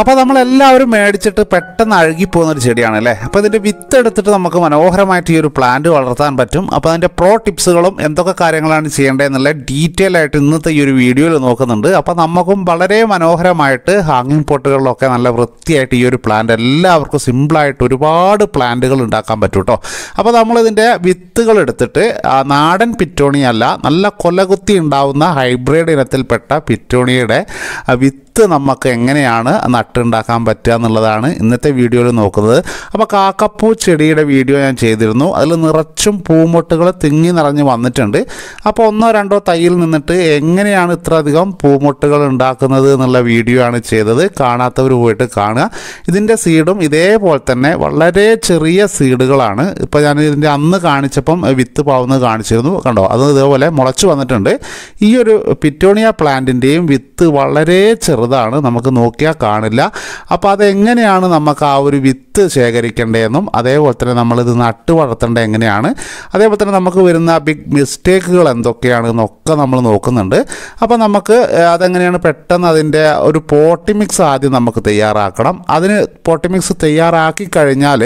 അപ്പോൾ നമ്മളെല്ലാവരും മേടിച്ചിട്ട് പെട്ടെന്ന് അഴുകിപ്പോകുന്ന ഒരു ചെടിയാണ് അല്ലേ അപ്പോൾ ഇതിൻ്റെ വിത്ത് എടുത്തിട്ട് നമുക്ക് മനോഹരമായിട്ട് ഈ ഒരു പ്ലാന്റ് വളർത്താൻ പറ്റും അപ്പോൾ അതിൻ്റെ പ്രോ ടിപ്സുകളും എന്തൊക്കെ കാര്യങ്ങളാണ് ചെയ്യേണ്ടതെന്നുള്ള ഡീറ്റെയിൽ ആയിട്ട് ഇന്നത്തെ ഈ ഒരു വീഡിയോയിൽ നോക്കുന്നുണ്ട് അപ്പോൾ നമുക്കും വളരെ മനോഹരമായിട്ട് ഹാങ്ങിങ് പോട്ടുകളിലൊക്കെ നല്ല വൃത്തിയായിട്ട് ഈ ഒരു പ്ലാന്റ് എല്ലാവർക്കും സിമ്പിളായിട്ട് ഒരുപാട് പ്ലാന്റുകൾ ഉണ്ടാക്കാൻ പറ്റും കേട്ടോ അപ്പോൾ നമ്മളിതിൻ്റെ വിത്തുകൾ എടുത്തിട്ട് നാടൻ പിറ്റോണിയല്ല നല്ല കൊലകുത്തി ഉണ്ടാവുന്ന ഹൈബ്രിഡ് ഇനത്തിൽപ്പെട്ട പിറ്റോണിയുടെ വിത്ത് വിത്ത് നമുക്ക് എങ്ങനെയാണ് നട്ടുണ്ടാക്കാൻ പറ്റുക എന്നുള്ളതാണ് ഇന്നത്തെ വീഡിയോയിൽ നോക്കുന്നത് അപ്പോൾ കാക്കപ്പൂ ചെടിയുടെ വീഡിയോ ഞാൻ ചെയ്തിരുന്നു അതിൽ നിറച്ചും പൂമൊട്ടുകൾ തിങ്ങി നിറഞ്ഞ് വന്നിട്ടുണ്ട് അപ്പോൾ ഒന്നോ രണ്ടോ തൈയിൽ നിന്നിട്ട് എങ്ങനെയാണ് ഇത്രയധികം പൂമൊട്ടുകൾ ഉണ്ടാക്കുന്നത് എന്നുള്ള വീഡിയോ ആണ് ചെയ്തത് കാണാത്തവർ പോയിട്ട് കാണുക ഇതിൻ്റെ സീഡും ഇതേപോലെ തന്നെ വളരെ ചെറിയ സീഡുകളാണ് ഇപ്പോൾ ഞാൻ ഇതിൻ്റെ അന്ന് കാണിച്ചപ്പം വിത്ത് പാവുന്നത് കാണിച്ചിരുന്നു കണ്ടോ അത് ഇതേപോലെ മുളച്ചു വന്നിട്ടുണ്ട് ഈ ഒരു പിറ്റോണിയ പ്ലാന്റിൻ്റെയും വിത്ത് വളരെ ചെറു ചെറുതാണ് നമുക്ക് നോക്കിയാൽ കാണില്ല അപ്പോൾ അതെങ്ങനെയാണ് നമുക്ക് ആ ഒരു വിത്ത് ശേഖരിക്കേണ്ടതെന്നും അതേപോലെ തന്നെ നമ്മളിത് നട്ടു വളർത്തേണ്ടത് എങ്ങനെയാണ് അതേപോലെ തന്നെ നമുക്ക് വരുന്ന ബിഗ് മിസ്റ്റേക്കുകൾ എന്തൊക്കെയാണ് എന്നൊക്കെ നമ്മൾ നോക്കുന്നുണ്ട് അപ്പോൾ നമുക്ക് അതെങ്ങനെയാണ് പെട്ടെന്ന് അതിൻ്റെ ഒരു പോട്ടിമിക്സ് ആദ്യം നമുക്ക് തയ്യാറാക്കണം അതിന് പോട്ടിമിക്സ് തയ്യാറാക്കി കഴിഞ്ഞാൽ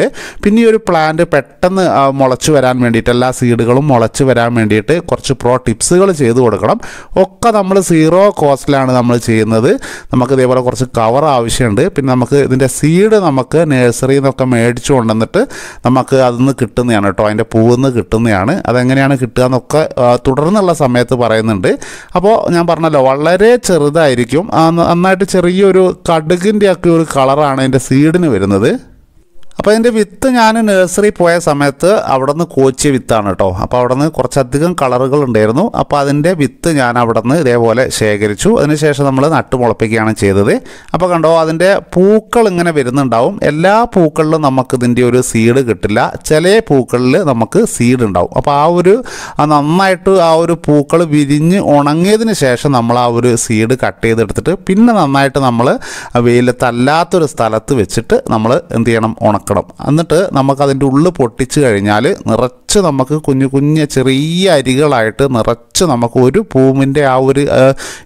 പിന്നെ ഈ ഒരു പ്ലാന്റ് പെട്ടെന്ന് മുളച്ചു വരാൻ വേണ്ടിയിട്ട് എല്ലാ സീഡുകളും മുളച്ചു വരാൻ വേണ്ടിയിട്ട് കുറച്ച് പ്രോ ടിപ്സുകൾ ചെയ്തു കൊടുക്കണം ഒക്കെ നമ്മൾ സീറോ കോസ്റ്റിലാണ് നമ്മൾ ചെയ്യുന്നത് നമുക്ക് ഇതേപോലെ കുറച്ച് കവർ ആവശ്യമുണ്ട് പിന്നെ നമുക്ക് ഇതിൻ്റെ സീഡ് നമുക്ക് നഴ്സറിയിൽ നിന്നൊക്കെ മേടിച്ചു കൊണ്ടുവന്നിട്ട് നമുക്ക് അതിൽ നിന്ന് കിട്ടുന്നതാണ് കേട്ടോ അതിൻ്റെ പൂവിൽ നിന്ന് കിട്ടുന്നതാണ് അതെങ്ങനെയാണ് കിട്ടുക എന്നൊക്കെ തുടർന്നുള്ള സമയത്ത് പറയുന്നുണ്ട് അപ്പോൾ ഞാൻ പറഞ്ഞല്ലോ വളരെ ചെറുതായിരിക്കും നന്നായിട്ട് ചെറിയൊരു കടുകിൻ്റെ ഒക്കെ ഒരു കളറാണ് അതിൻ്റെ സീഡിന് വരുന്നത് അപ്പോൾ അതിൻ്റെ വിത്ത് ഞാൻ നഴ്സറി പോയ സമയത്ത് അവിടെ നിന്ന് കോച്ചിയ വിത്താണ് കേട്ടോ അപ്പോൾ അവിടെ നിന്ന് കുറച്ചധികം കളറുകൾ ഉണ്ടായിരുന്നു അപ്പോൾ അതിൻ്റെ വിത്ത് ഞാൻ അവിടെ നിന്ന് ഇതേപോലെ ശേഖരിച്ചു അതിനുശേഷം നമ്മൾ നട്ടുമുളപ്പിക്കുകയാണ് ചെയ്തത് അപ്പോൾ കണ്ടോ അതിൻ്റെ പൂക്കൾ ഇങ്ങനെ വരുന്നുണ്ടാവും എല്ലാ പൂക്കളിലും നമുക്ക് ഇതിൻ്റെ ഒരു സീഡ് കിട്ടില്ല ചില പൂക്കളിൽ നമുക്ക് സീഡ് ഉണ്ടാവും അപ്പോൾ ആ ഒരു നന്നായിട്ട് ആ ഒരു പൂക്കൾ വിരിഞ്ഞ് ഉണങ്ങിയതിന് ശേഷം നമ്മൾ ആ ഒരു സീഡ് കട്ട് ചെയ്തെടുത്തിട്ട് പിന്നെ നന്നായിട്ട് നമ്മൾ വെയിലത്തല്ലാത്തൊരു സ്ഥലത്ത് വെച്ചിട്ട് നമ്മൾ എന്ത് ചെയ്യണം ഉണക്ക ഉണക്കണം എന്നിട്ട് നമുക്കതിൻ്റെ ഉള്ളിൽ പൊട്ടിച്ച് കഴിഞ്ഞാൽ നിറച്ച് നമുക്ക് കുഞ്ഞു കുഞ്ഞു ചെറിയ അരികളായിട്ട് നിറച്ച് നമുക്ക് ഒരു പൂമിൻ്റെ ആ ഒരു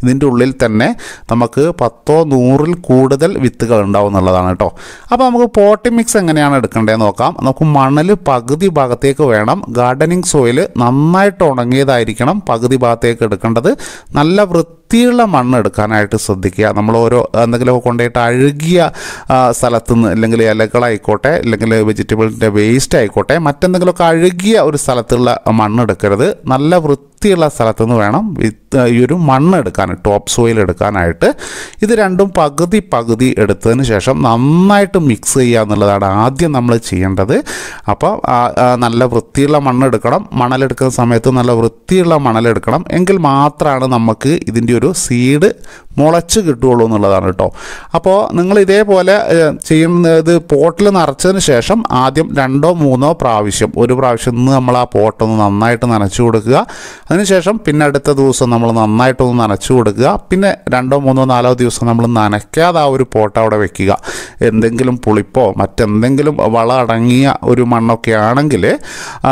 ഇതിൻ്റെ ഉള്ളിൽ തന്നെ നമുക്ക് പത്തോ നൂറിൽ കൂടുതൽ വിത്തുകൾ ഉണ്ടാവും എന്നുള്ളതാണ് കേട്ടോ അപ്പോൾ നമുക്ക് പോട്ടി മിക്സ് എങ്ങനെയാണ് എടുക്കേണ്ടതെന്ന് നോക്കാം നമുക്ക് മണൽ പകുതി ഭാഗത്തേക്ക് വേണം ഗാർഡനിങ് സോയിൽ നന്നായിട്ട് ഉണങ്ങിയതായിരിക്കണം പകുതി ഭാഗത്തേക്ക് എടുക്കേണ്ടത് നല്ല വൃത്തി വൃത്തിയുള്ള മണ്ണ് എടുക്കാനായിട്ട് ശ്രദ്ധിക്കുക നമ്മൾ ഓരോ എന്തെങ്കിലുമൊക്കെ കൊണ്ടുപോയിട്ട് അഴുകിയ സ്ഥലത്ത് നിന്ന് അല്ലെങ്കിൽ ഇലകളായിക്കോട്ടെ അല്ലെങ്കിൽ വെജിറ്റബിളിൻ്റെ വേസ്റ്റ് ആയിക്കോട്ടെ മറ്റെന്തെങ്കിലുമൊക്കെ അഴുകിയ ഒരു സ്ഥലത്തുള്ള മണ്ണ് എടുക്കരുത് നല്ല വൃത്തി വൃത്തിയുള്ള നിന്ന് വേണം ഈ ഒരു മണ്ണ് എടുക്കാൻ ടോപ്പ് സോയിൽ എടുക്കാനായിട്ട് ഇത് രണ്ടും പകുതി പകുതി എടുത്തതിന് ശേഷം നന്നായിട്ട് മിക്സ് ചെയ്യുക എന്നുള്ളതാണ് ആദ്യം നമ്മൾ ചെയ്യേണ്ടത് അപ്പോൾ നല്ല വൃത്തിയുള്ള മണ്ണ് എടുക്കണം മണലെടുക്കുന്ന സമയത്ത് നല്ല വൃത്തിയുള്ള മണലെടുക്കണം എങ്കിൽ മാത്രമാണ് നമുക്ക് ഇതിൻ്റെ ഒരു സീഡ് മുളച്ച് കിട്ടുകയുള്ളൂ എന്നുള്ളതാണ് കേട്ടോ അപ്പോൾ നിങ്ങൾ ഇതേപോലെ ചെയ്യുന്നത് പോട്ടിൽ നിറച്ചതിന് ശേഷം ആദ്യം രണ്ടോ മൂന്നോ പ്രാവശ്യം ഒരു പ്രാവശ്യം ഇന്ന് നമ്മൾ ആ പോട്ടൊന്ന് നന്നായിട്ട് നനച്ചു കൊടുക്കുക അതിനുശേഷം പിന്നെ അടുത്ത ദിവസം നമ്മൾ നന്നായിട്ടൊന്ന് നനച്ചു കൊടുക്കുക പിന്നെ രണ്ടോ മൂന്നോ നാലോ ദിവസം നമ്മൾ നനയ്ക്കാതെ ആ ഒരു പോട്ട അവിടെ വെക്കുക എന്തെങ്കിലും പുളിപ്പോ മറ്റെന്തെങ്കിലും വള അടങ്ങിയ ഒരു മണ്ണൊക്കെ ആണെങ്കിൽ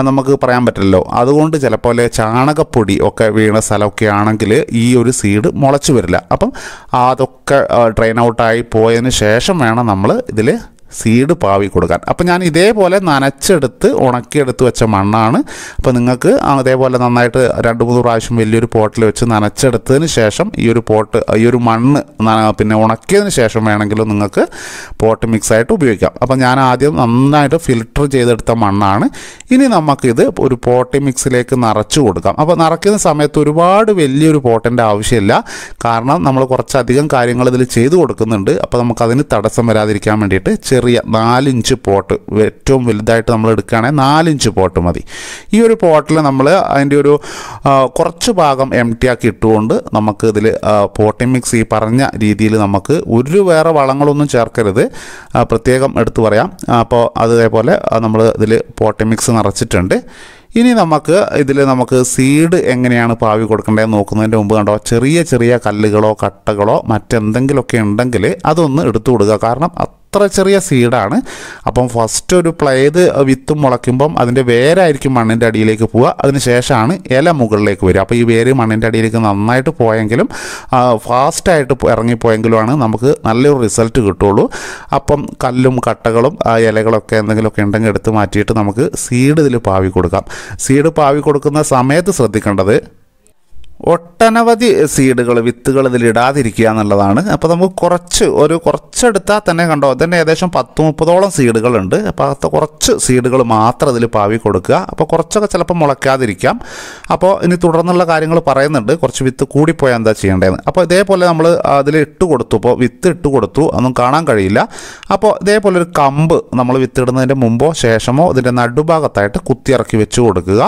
നമുക്ക് പറയാൻ പറ്റില്ലല്ലോ അതുകൊണ്ട് ചിലപ്പോൾ ചാണകപ്പൊടി ഒക്കെ വീണ സ്ഥലമൊക്കെ ആണെങ്കിൽ ഈ ഒരു സീഡ് മുളച്ചു വരില്ല അപ്പം അതൊക്കെ ഡ്രെയിൻ ഔട്ടായി പോയതിന് ശേഷം വേണം നമ്മൾ ഇതിൽ സീഡ് പാവി കൊടുക്കാൻ അപ്പോൾ ഞാൻ ഇതേപോലെ നനച്ചെടുത്ത് ഉണക്കിയെടുത്ത് വെച്ച മണ്ണാണ് അപ്പോൾ നിങ്ങൾക്ക് അതേപോലെ നന്നായിട്ട് രണ്ട് മൂന്ന് പ്രാവശ്യം വലിയൊരു പോട്ടിൽ വെച്ച് നനച്ചെടുത്തതിന് ശേഷം ഈ ഒരു പോട്ട് ഈ ഒരു മണ്ണ് പിന്നെ ഉണക്കിയതിന് ശേഷം വേണമെങ്കിലും നിങ്ങൾക്ക് പോട്ട് മിക്സായിട്ട് ഉപയോഗിക്കാം അപ്പോൾ ഞാൻ ആദ്യം നന്നായിട്ട് ഫിൽട്ടർ ചെയ്തെടുത്ത മണ്ണാണ് ഇനി നമുക്കിത് ഒരു പോട്ടി മിക്സിലേക്ക് നിറച്ചു കൊടുക്കാം അപ്പോൾ നിറയ്ക്കുന്ന സമയത്ത് ഒരുപാട് വലിയൊരു പോട്ടിൻ്റെ ആവശ്യമില്ല കാരണം നമ്മൾ കുറച്ചധികം കാര്യങ്ങൾ ഇതിൽ ചെയ്തു കൊടുക്കുന്നുണ്ട് അപ്പോൾ നമുക്കതിന് തടസ്സം വരാതിരിക്കാൻ വേണ്ടിയിട്ട് ചെറിയ നാലിഞ്ച് പോട്ട് ഏറ്റവും വലുതായിട്ട് നമ്മൾ എടുക്കുകയാണെങ്കിൽ നാലിഞ്ച് പോട്ട് മതി ഈ ഒരു പോട്ടിൽ നമ്മൾ അതിൻ്റെ ഒരു കുറച്ച് ഭാഗം എം ടി ആക്കി ഇട്ടുകൊണ്ട് നമുക്ക് ഇതിൽ പോട്ടിംഗ് മിക്സ് ഈ പറഞ്ഞ രീതിയിൽ നമുക്ക് ഒരു വേറെ വളങ്ങളൊന്നും ചേർക്കരുത് പ്രത്യേകം എടുത്തു പറയാം അപ്പോൾ അതേപോലെ നമ്മൾ ഇതിൽ പോട്ടിംഗ് മിക്സ് നിറച്ചിട്ടുണ്ട് ഇനി നമുക്ക് ഇതിൽ നമുക്ക് സീഡ് എങ്ങനെയാണ് പാവി കൊടുക്കേണ്ടതെന്ന് നോക്കുന്നതിൻ്റെ മുമ്പ് കണ്ടോ ചെറിയ ചെറിയ കല്ലുകളോ കട്ടകളോ മറ്റെന്തെങ്കിലുമൊക്കെ ഉണ്ടെങ്കിൽ അതൊന്ന് എടുത്തു കൊടുക്കുക കാരണം അത്ര ചെറിയ സീഡാണ് അപ്പം ഫസ്റ്റ് ഒരു പ്ലേത് വിത്ത് മുളയ്ക്കുമ്പം അതിൻ്റെ വേരായിരിക്കും മണ്ണിൻ്റെ അടിയിലേക്ക് പോവുക അതിനുശേഷമാണ് ഇല മുകളിലേക്ക് വരിക അപ്പോൾ ഈ വേര് മണ്ണിൻ്റെ അടിയിലേക്ക് നന്നായിട്ട് പോയെങ്കിലും ഫാസ്റ്റായിട്ട് ഇറങ്ങിപ്പോയെങ്കിലുമാണ് നമുക്ക് നല്ലൊരു റിസൾട്ട് കിട്ടുള്ളൂ അപ്പം കല്ലും കട്ടകളും ഇലകളൊക്കെ എന്തെങ്കിലുമൊക്കെ ഉണ്ടെങ്കിൽ എടുത്ത് മാറ്റിയിട്ട് നമുക്ക് സീഡ് ഇതിൽ പാവി കൊടുക്കാം സീഡ് പാവി കൊടുക്കുന്ന സമയത്ത് ശ്രദ്ധിക്കേണ്ടത് ഒട്ടനവധി സീഡുകൾ വിത്തുകൾ ഇതിലിടാതിരിക്കുക എന്നുള്ളതാണ് അപ്പോൾ നമുക്ക് കുറച്ച് ഒരു കുറച്ചെടുത്താൽ തന്നെ കണ്ടോ തന്നെ ഏകദേശം പത്ത് മുപ്പതോളം സീഡുകളുണ്ട് അപ്പോൾ അത് കുറച്ച് സീഡുകൾ മാത്രം ഇതിൽ പാവി കൊടുക്കുക അപ്പോൾ കുറച്ചൊക്കെ ചിലപ്പോൾ മുളയ്ക്കാതിരിക്കാം അപ്പോൾ ഇനി തുടർന്നുള്ള കാര്യങ്ങൾ പറയുന്നുണ്ട് കുറച്ച് വിത്ത് കൂടിപ്പോയാൽ എന്താ ചെയ്യേണ്ടതെന്ന് അപ്പോൾ ഇതേപോലെ നമ്മൾ അതിൽ ഇട്ട് കൊടുത്തു ഇപ്പോൾ വിത്ത് ഇട്ട് കൊടുത്തു ഒന്നും കാണാൻ കഴിയില്ല അപ്പോൾ ഇതേപോലെ ഒരു കമ്പ് നമ്മൾ വിത്തിടുന്നതിൻ്റെ മുമ്പോ ശേഷമോ ഇതിൻ്റെ നടുഭാഗത്തായിട്ട് കുത്തിയിറക്കി വെച്ച് കൊടുക്കുക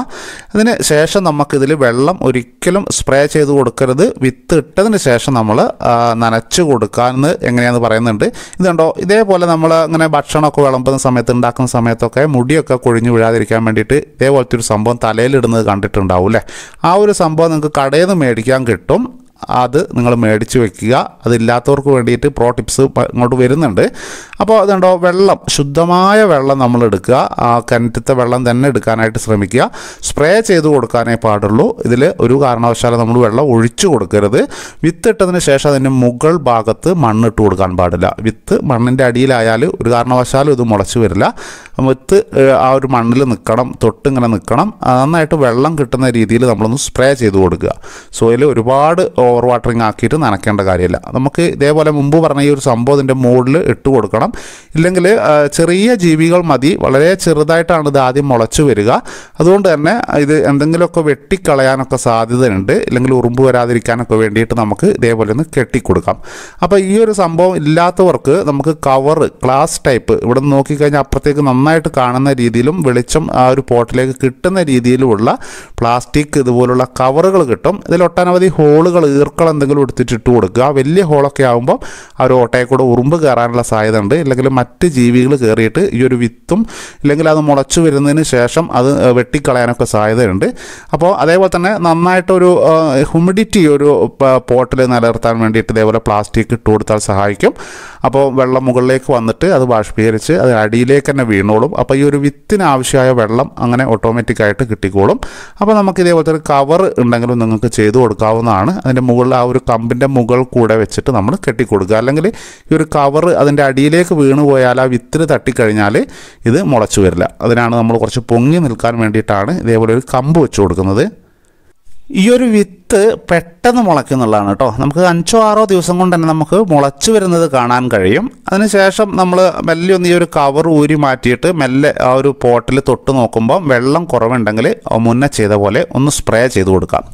അതിന് ശേഷം നമുക്കിതിൽ വെള്ളം ഒരിക്കലും സ്പ്രേ ചെയ്ത് കൊടുക്കരുത് വിത്ത് ഇട്ടതിന് ശേഷം നമ്മൾ നനച്ച് കൊടുക്കാമെന്ന് എങ്ങനെയാണെന്ന് പറയുന്നുണ്ട് ഇതുണ്ടോ ഇതേപോലെ നമ്മൾ ഇങ്ങനെ ഭക്ഷണമൊക്കെ വിളമ്പുന്ന സമയത്ത് ഉണ്ടാക്കുന്ന സമയത്തൊക്കെ മുടിയൊക്കെ കൊഴിഞ്ഞു വീഴാതിരിക്കാൻ വേണ്ടിയിട്ട് ഇതേപോലത്തെ ഒരു സംഭവം തലയിലിടുന്നത് കണ്ടിട്ടുണ്ടാവും അല്ലേ ആ ഒരു സംഭവം നിങ്ങൾക്ക് കടയിൽ നിന്ന് മേടിക്കാൻ കിട്ടും അത് നിങ്ങൾ മേടിച്ച് വെക്കുക അതില്ലാത്തവർക്ക് വേണ്ടിയിട്ട് പ്രോ ടിപ്സ് ഇങ്ങോട്ട് വരുന്നുണ്ട് അപ്പോൾ അതുണ്ടോ വെള്ളം ശുദ്ധമായ വെള്ളം നമ്മൾ എടുക്കുക ആ കിണറ്റത്തെ വെള്ളം തന്നെ എടുക്കാനായിട്ട് ശ്രമിക്കുക സ്പ്രേ ചെയ്ത് കൊടുക്കാനേ പാടുള്ളൂ ഇതിൽ ഒരു കാരണവശാലും നമ്മൾ വെള്ളം ഒഴിച്ചു കൊടുക്കരുത് വിത്തിട്ടതിന് ശേഷം അതിൻ്റെ മുകൾ ഭാഗത്ത് മണ്ണിട്ട് കൊടുക്കാൻ പാടില്ല വിത്ത് മണ്ണിൻ്റെ അടിയിലായാലും ഒരു കാരണവശാലും ഇത് മുളച്ചു വരില്ല വിത്ത് ആ ഒരു മണ്ണിൽ നിൽക്കണം തൊട്ടിങ്ങനെ നിൽക്കണം നന്നായിട്ട് വെള്ളം കിട്ടുന്ന രീതിയിൽ നമ്മളൊന്ന് സ്പ്രേ ചെയ്ത് കൊടുക്കുക സോയിൽ ഒരുപാട് ഓവർ വാട്ടറിങ് ആക്കിയിട്ട് നനയ്ക്കേണ്ട കാര്യമില്ല നമുക്ക് ഇതേപോലെ മുമ്പ് പറഞ്ഞ ഈ ഒരു സംഭവം ഇതിൻ്റെ മുകളിൽ ഇട്ട് കൊടുക്കണം ഇല്ലെങ്കിൽ ചെറിയ ജീവികൾ മതി വളരെ ചെറുതായിട്ടാണ് ഇത് ആദ്യം മുളച്ചു വരിക അതുകൊണ്ട് തന്നെ ഇത് എന്തെങ്കിലുമൊക്കെ വെട്ടിക്കളയാനൊക്കെ സാധ്യതയുണ്ട് ഇല്ലെങ്കിൽ ഉറുമ്പ് വരാതിരിക്കാനൊക്കെ വേണ്ടിയിട്ട് നമുക്ക് ഇതേപോലെ ഒന്ന് കെട്ടിക്കൊടുക്കാം അപ്പോൾ ഈ ഒരു സംഭവം ഇല്ലാത്തവർക്ക് നമുക്ക് കവർ ക്ലാസ് ടൈപ്പ് ഇവിടെ നോക്കിക്കഴിഞ്ഞാൽ അപ്പുറത്തേക്ക് നന്നായി നന്നായിട്ട് കാണുന്ന രീതിയിലും വെളിച്ചം ആ ഒരു പോട്ടിലേക്ക് കിട്ടുന്ന രീതിയിലുമുള്ള പ്ലാസ്റ്റിക് ഇതുപോലുള്ള കവറുകൾ കിട്ടും ഇതിൽ ഒട്ടനവധി ഹോളുകൾ ഈർക്കൾ എന്തെങ്കിലും എടുത്തിട്ട് ഇട്ട് കൊടുക്കുക വലിയ ഹോളൊക്കെ ആകുമ്പം ആ ഒരു ഓട്ടയെ കൂടെ ഉറുമ്പ് കയറാനുള്ള സാധ്യത ഉണ്ട് അല്ലെങ്കിൽ മറ്റ് ജീവികൾ കയറിയിട്ട് ഈ ഒരു വിത്തും ഇല്ലെങ്കിൽ അത് മുളച്ചു വരുന്നതിന് ശേഷം അത് വെട്ടിക്കളയാനൊക്കെ സാധ്യതയുണ്ട് അപ്പോൾ അതേപോലെ തന്നെ നന്നായിട്ടൊരു ഹ്യൂമിഡിറ്റി ഒരു പോട്ടിൽ നിലനിർത്താൻ വേണ്ടിയിട്ട് ഇതേപോലെ പ്ലാസ്റ്റിക് ഇട്ട് കൊടുത്താൽ സഹായിക്കും അപ്പോൾ വെള്ളം മുകളിലേക്ക് വന്നിട്ട് അത് ബാഷ്പീകരിച്ച് അത് അടിയിലേക്ക് തന്നെ വീണു കിട്ടിക്കോളും അപ്പോൾ ഈ ഒരു വിത്തിന് ആവശ്യമായ വെള്ളം അങ്ങനെ ഓട്ടോമാറ്റിക്കായിട്ട് കിട്ടിക്കോളും അപ്പോൾ നമുക്ക് ഇതേപോലത്തെ ഒരു കവർ ഉണ്ടെങ്കിലും നിങ്ങൾക്ക് ചെയ്തു കൊടുക്കാവുന്നതാണ് അതിൻ്റെ മുകളിൽ ആ ഒരു കമ്പിൻ്റെ മുകൾ കൂടെ വെച്ചിട്ട് നമ്മൾ കെട്ടിക്കൊടുക്കുക അല്ലെങ്കിൽ ഈ ഒരു കവർ അതിൻ്റെ അടിയിലേക്ക് വീണ് പോയാൽ ആ വിത്തിന് തട്ടിക്കഴിഞ്ഞാൽ ഇത് മുളച്ചു വരില്ല അതിനാണ് നമ്മൾ കുറച്ച് പൊങ്ങി നിൽക്കാൻ വേണ്ടിയിട്ടാണ് ഇതേപോലെ ഒരു കമ്പ് വെച്ച് കൊടുക്കുന്നത് ഈ ഒരു വിത്ത് പെട്ടെന്ന് മുളയ്ക്കുന്നുള്ളതാണ് കേട്ടോ നമുക്ക് അഞ്ചോ ആറോ ദിവസം കൊണ്ട് തന്നെ നമുക്ക് മുളച്ചു വരുന്നത് കാണാൻ കഴിയും അതിനുശേഷം നമ്മൾ മെല്ലെ ഒന്ന് ഈ ഒരു കവർ ഊരി മാറ്റിയിട്ട് മെല്ലെ ആ ഒരു പോട്ടിൽ തൊട്ട് നോക്കുമ്പോൾ വെള്ളം കുറവുണ്ടെങ്കിൽ മുന്നേ ചെയ്ത പോലെ ഒന്ന് സ്പ്രേ ചെയ്ത് കൊടുക്കാം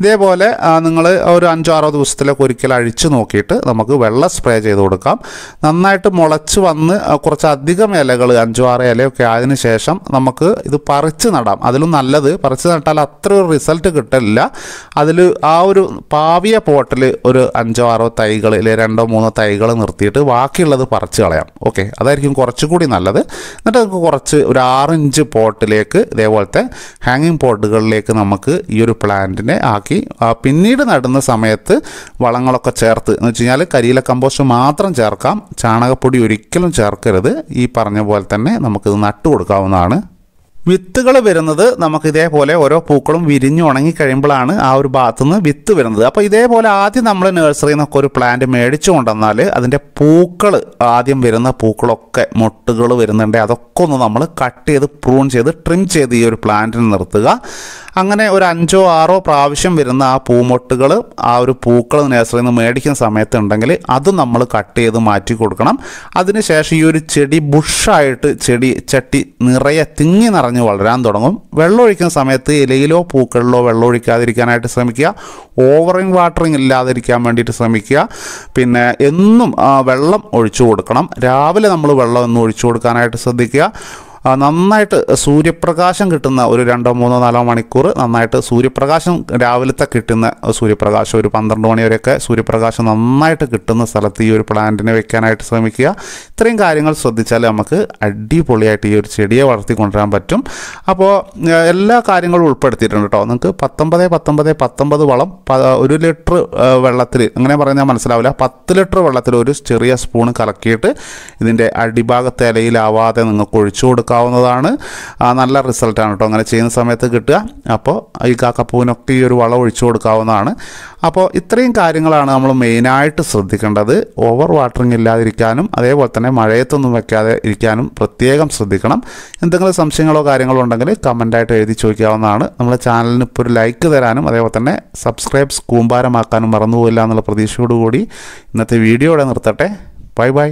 ഇതേപോലെ നിങ്ങൾ ഒരു അഞ്ചോ ആറോ ദിവസത്തിലൊക്കെ ഒരിക്കൽ അഴിച്ചു നോക്കിയിട്ട് നമുക്ക് വെള്ളം സ്പ്രേ ചെയ്ത് കൊടുക്കാം നന്നായിട്ട് മുളച്ച് വന്ന് കുറച്ചധികം ഇലകൾ അഞ്ചോ ആറ് ഇലയൊക്കെ ആയതിനു ശേഷം നമുക്ക് ഇത് പറിച്ച് നടാം അതിലും നല്ലത് പറിച്ച് നട്ടാൽ അത്ര ഒരു റിസൾട്ട് കിട്ടില്ല അതിൽ ആ ഒരു പാവിയ പോട്ടിൽ ഒരു അഞ്ചോ ആറോ തൈകൾ അല്ലെങ്കിൽ രണ്ടോ മൂന്നോ തൈകൾ നിർത്തിയിട്ട് ബാക്കിയുള്ളത് പറിച്ച് കളയാം ഓക്കെ അതായിരിക്കും കുറച്ചുകൂടി നല്ലത് എന്നിട്ട് നമുക്ക് കുറച്ച് ഒരു ആറിഞ്ച് പോട്ടിലേക്ക് ഇതേപോലത്തെ ഹാങ്ങിങ് പോട്ടുകളിലേക്ക് നമുക്ക് ഈ ഒരു പ്ലാന്റിനെ ആ ഉണ്ടാക്കി പിന്നീട് നടുന്ന സമയത്ത് വളങ്ങളൊക്കെ ചേർത്ത് എന്ന് വെച്ച് കഴിഞ്ഞാൽ കരിയില കമ്പോസ്റ്റ് മാത്രം ചേർക്കാം ചാണകപ്പൊടി ഒരിക്കലും ചേർക്കരുത് ഈ പറഞ്ഞ പോലെ തന്നെ നമുക്കിത് നട്ടു കൊടുക്കാവുന്നതാണ് വിത്തുകൾ വരുന്നത് നമുക്ക് ഇതേപോലെ ഓരോ പൂക്കളും വിരിഞ്ഞു ഉണങ്ങി കഴിയുമ്പോഴാണ് ആ ഒരു ഭാഗത്തു നിന്ന് വിത്ത് വരുന്നത് അപ്പോൾ ഇതേപോലെ ആദ്യം നമ്മൾ നഴ്സറിയിൽ നിന്നൊക്കെ ഒരു പ്ലാന്റ് മേടിച്ചു കൊണ്ടുവന്നാൽ അതിൻ്റെ പൂക്കൾ ആദ്യം വരുന്ന പൂക്കളൊക്കെ മുട്ടുകൾ വരുന്നുണ്ട് അതൊക്കെ ഒന്ന് നമ്മൾ കട്ട് ചെയ്ത് പ്രൂൺ ചെയ്ത് ട്രിം ചെയ്ത് ഈ ഒരു പ്ലാന്റിന് നിർത്തുക അങ്ങനെ ഒരു അഞ്ചോ ആറോ പ്രാവശ്യം വരുന്ന ആ പൂമൊട്ടുകൾ ആ ഒരു പൂക്കൾ നേഴ്സറിയിൽ നിന്ന് മേടിക്കുന്ന സമയത്തുണ്ടെങ്കിൽ അത് നമ്മൾ കട്ട് ചെയ്ത് മാറ്റി കൊടുക്കണം അതിനുശേഷം ഈ ഒരു ചെടി ബുഷായിട്ട് ചെടി ചട്ടി നിറയെ തിങ്ങി നിറഞ്ഞ് വളരാൻ തുടങ്ങും വെള്ളമൊഴിക്കുന്ന സമയത്ത് ഇലയിലോ പൂക്കളിലോ വെള്ളമൊഴിക്കാതിരിക്കാനായിട്ട് ശ്രമിക്കുക ഓവറിങ് വാട്ടറിങ് ഇല്ലാതിരിക്കാൻ വേണ്ടിയിട്ട് ശ്രമിക്കുക പിന്നെ എന്നും വെള്ളം ഒഴിച്ചു കൊടുക്കണം രാവിലെ നമ്മൾ വെള്ളം ഒന്നും ഒഴിച്ചു കൊടുക്കാനായിട്ട് ശ്രദ്ധിക്കുക നന്നായിട്ട് സൂര്യപ്രകാശം കിട്ടുന്ന ഒരു രണ്ടോ മൂന്നോ നാലോ മണിക്കൂർ നന്നായിട്ട് സൂര്യപ്രകാശം രാവിലത്തെ കിട്ടുന്ന സൂര്യപ്രകാശം ഒരു പന്ത്രണ്ട് മണിവരെയൊക്കെ സൂര്യപ്രകാശം നന്നായിട്ട് കിട്ടുന്ന സ്ഥലത്ത് ഈ ഒരു പ്ലാന്റിനെ വെക്കാനായിട്ട് ശ്രമിക്കുക ഇത്രയും കാര്യങ്ങൾ ശ്രദ്ധിച്ചാൽ നമുക്ക് അടിപൊളിയായിട്ട് ഈ ഒരു ചെടിയെ കൊണ്ടുവരാൻ പറ്റും അപ്പോൾ എല്ലാ കാര്യങ്ങളും ഉൾപ്പെടുത്തിയിട്ടുണ്ട് കേട്ടോ നിങ്ങൾക്ക് പത്തൊമ്പത് പത്തൊമ്പത് പത്തൊമ്പത് വളം ഒരു ലിറ്റർ വെള്ളത്തിൽ അങ്ങനെ പറഞ്ഞാൽ മനസ്സിലാവില്ല പത്ത് ലിറ്റർ വെള്ളത്തിൽ ഒരു ചെറിയ സ്പൂൺ കലക്കിയിട്ട് ഇതിൻ്റെ അടിഭാഗത്തെ ഇലയിലാവാതെ നിങ്ങൾക്ക് ഒഴിച്ചു കൊടുക്കുക കൊടുക്കാവുന്നതാണ് നല്ല റിസൾട്ടാണ് കേട്ടോ അങ്ങനെ ചെയ്യുന്ന സമയത്ത് കിട്ടുക അപ്പോൾ ഈ കാക്കപ്പൂവിനൊക്കെ ഈ ഒരു വളം ഒഴിച്ചു കൊടുക്കാവുന്നതാണ് അപ്പോൾ ഇത്രയും കാര്യങ്ങളാണ് നമ്മൾ മെയിനായിട്ട് ശ്രദ്ധിക്കേണ്ടത് ഓവർ വാട്ടറിങ് ഇല്ലാതിരിക്കാനും അതേപോലെ തന്നെ മഴയത്തൊന്നും വെക്കാതെ ഇരിക്കാനും പ്രത്യേകം ശ്രദ്ധിക്കണം എന്തെങ്കിലും സംശയങ്ങളോ കാര്യങ്ങളോ ഉണ്ടെങ്കിൽ കമൻറ്റായിട്ട് എഴുതി ചോദിക്കാവുന്നതാണ് നമ്മുടെ ചാനലിന് ഇപ്പോൾ ഒരു ലൈക്ക് തരാനും അതേപോലെ തന്നെ സബ്സ്ക്രൈബ്സ് കൂമ്പാരമാക്കാനും മറന്നുപോയില്ല എന്നുള്ള പ്രതീക്ഷയോടുകൂടി ഇന്നത്തെ വീഡിയോ ഇവിടെ നിർത്തട്ടെ ബൈ ബൈ